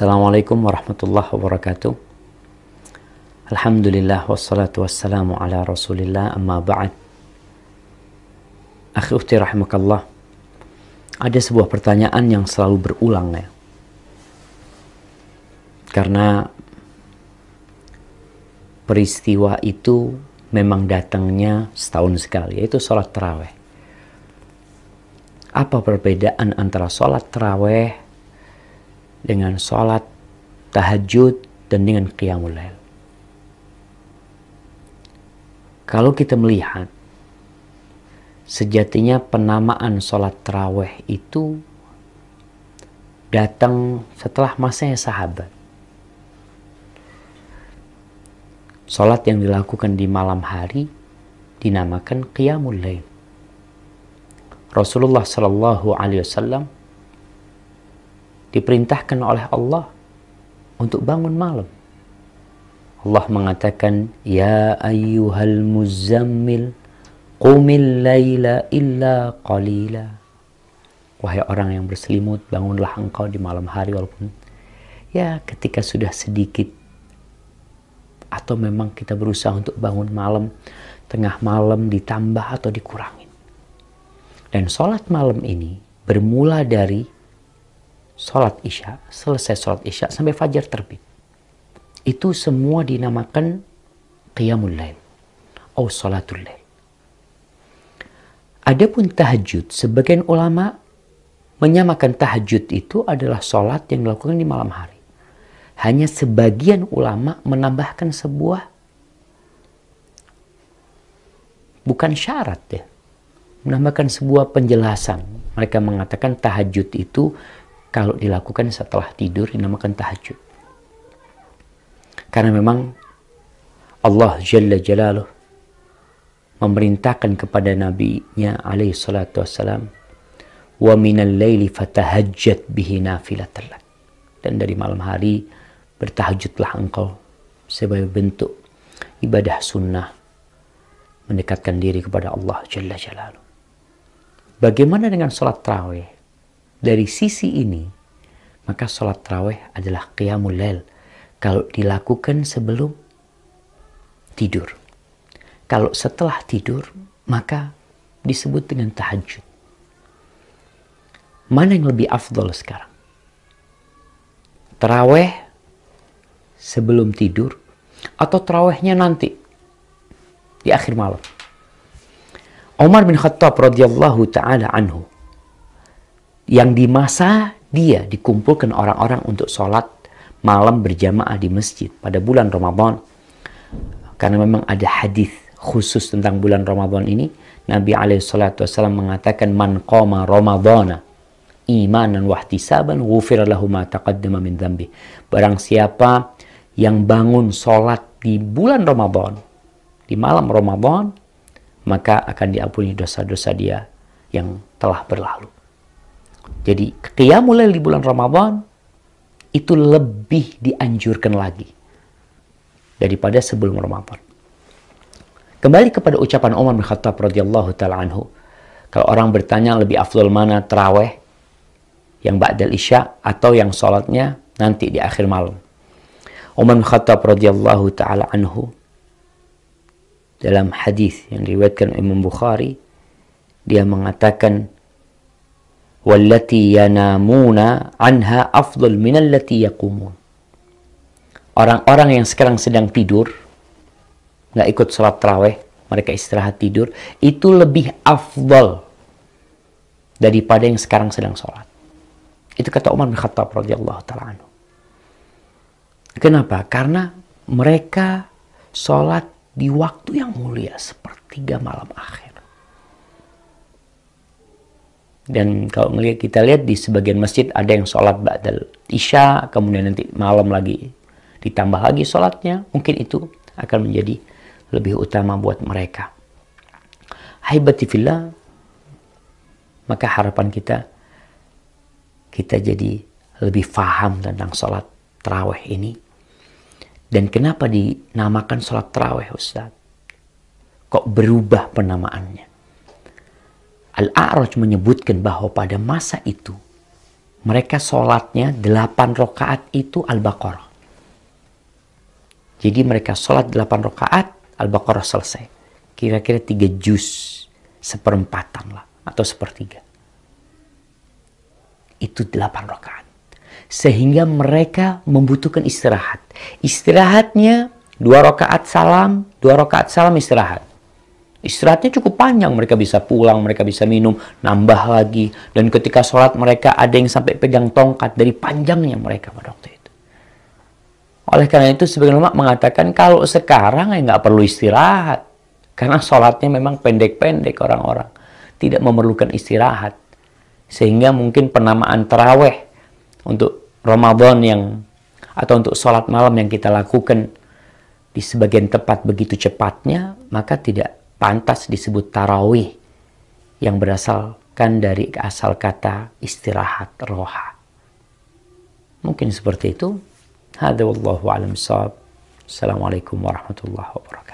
Assalamualaikum warahmatullahi wabarakatuh. Alhamdulillah wassalatu wassalamu ala Rasulillah amma ba'd. Akhi ukhti rahimakallah. Ada sebuah pertanyaan yang selalu berulang ya. Karena peristiwa itu memang datangnya setahun sekali yaitu sholat terawih. Apa perbedaan antara sholat terawih dengan sholat tahajud, dan dengan qiyamul lail. Kalau kita melihat, sejatinya penamaan sholat terawih itu datang setelah masanya sahabat. Sholat yang dilakukan di malam hari dinamakan qiyamul lail. Rasulullah Shallallahu Alaihi Wasallam diperintahkan oleh Allah untuk bangun malam. Allah mengatakan, Ya ayyuhal muzammil, qumil layla illa qalila. Wahai orang yang berselimut, bangunlah engkau di malam hari walaupun ya ketika sudah sedikit atau memang kita berusaha untuk bangun malam, tengah malam ditambah atau dikurangin. Dan sholat malam ini bermula dari sholat isya, selesai sholat isya sampai fajar terbit. Itu semua dinamakan qiyamul lail atau sholatul lail. Adapun tahajud, sebagian ulama menyamakan tahajud itu adalah sholat yang dilakukan di malam hari. Hanya sebagian ulama menambahkan sebuah bukan syarat ya, menambahkan sebuah penjelasan. Mereka mengatakan tahajud itu kalau dilakukan setelah tidur dinamakan tahajud. Karena memang Allah Jalla Jalaluh memerintahkan kepada nabinya alaihi salatu wassalam wa minal laili fatahajjat bihi nafilatan dan dari malam hari bertahajudlah engkau sebagai bentuk ibadah sunnah mendekatkan diri kepada Allah Jalla Jalaluh. Bagaimana dengan sholat terawih? dari sisi ini, maka sholat terawih adalah qiyamul lel Kalau dilakukan sebelum tidur. Kalau setelah tidur, maka disebut dengan tahajud. Mana yang lebih afdol sekarang? Terawih sebelum tidur atau terawihnya nanti di akhir malam? Umar bin Khattab radhiyallahu taala anhu yang di masa dia dikumpulkan orang-orang untuk sholat malam berjamaah di masjid pada bulan Ramadan. Karena memang ada hadis khusus tentang bulan Ramadan ini, Nabi alaihissalatu mengatakan man qama Ramadana imanan wahtisaban saban lahu ma taqaddama min dhanbi. Barang siapa yang bangun sholat di bulan Ramadan, di malam Ramadan, maka akan diampuni dosa-dosa dia yang telah berlalu. Jadi qiyamul mulai di bulan Ramadan itu lebih dianjurkan lagi daripada sebelum Ramadan. Kembali kepada ucapan Umar bin Khattab radhiyallahu taala anhu. Kalau orang bertanya lebih afdol mana teraweh yang ba'dal isya atau yang sholatnya nanti di akhir malam. Umar bin Khattab radhiyallahu taala anhu dalam hadis yang diriwayatkan Imam Bukhari dia mengatakan wallati yanamuna anha من التي yaqumun orang-orang yang sekarang sedang tidur nggak ikut sholat terawih mereka istirahat tidur itu lebih afdal daripada yang sekarang sedang sholat itu kata Umar bin Khattab radhiyallahu taala anhu kenapa karena mereka sholat di waktu yang mulia sepertiga malam akhir dan kalau melihat kita lihat di sebagian masjid ada yang sholat ba'dal isya, kemudian nanti malam lagi ditambah lagi sholatnya, mungkin itu akan menjadi lebih utama buat mereka. Haibati fillah, maka harapan kita, kita jadi lebih faham tentang sholat terawih ini. Dan kenapa dinamakan sholat terawih Ustaz? Kok berubah penamaannya? Al-A'raj menyebutkan bahwa pada masa itu mereka sholatnya delapan rokaat itu Al-Baqarah. Jadi mereka sholat delapan rokaat, Al-Baqarah selesai. Kira-kira 3 juz, seperempatan lah, atau sepertiga. Itu delapan rokaat. Sehingga mereka membutuhkan istirahat. Istirahatnya dua rokaat salam, dua rokaat salam istirahat. Istirahatnya cukup panjang, mereka bisa pulang, mereka bisa minum, nambah lagi. Dan ketika sholat mereka ada yang sampai pegang tongkat dari panjangnya mereka pada waktu itu. Oleh karena itu sebagian ulama mengatakan kalau sekarang ya nggak perlu istirahat. Karena sholatnya memang pendek-pendek orang-orang. Tidak memerlukan istirahat. Sehingga mungkin penamaan teraweh untuk Ramadan yang atau untuk sholat malam yang kita lakukan di sebagian tempat begitu cepatnya, maka tidak pantas disebut tarawih yang berasalkan dari asal kata istirahat roha. Mungkin seperti itu. Hadza wallahu alam sahab. Assalamualaikum warahmatullahi wabarakatuh.